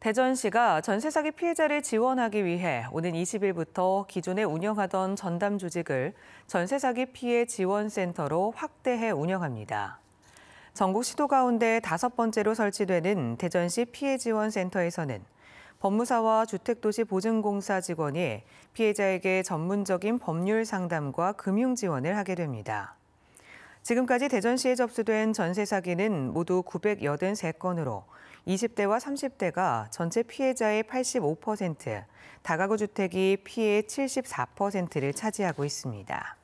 대전시가 전세 사기 피해자를 지원하기 위해 오는 20일부터 기존에 운영하던 전담 조직을 전세 사기 피해 지원센터로 확대해 운영합니다. 전국 시도 가운데 다섯 번째로 설치되는 대전시 피해 지원센터에서는 법무사와 주택도시보증공사 직원이 피해자에게 전문적인 법률 상담과 금융 지원을 하게 됩니다. 지금까지 대전시에 접수된 전세 사기는 모두 983건으로 20대와 30대가 전체 피해자의 85%, 다가구 주택이 피해의 74%를 차지하고 있습니다.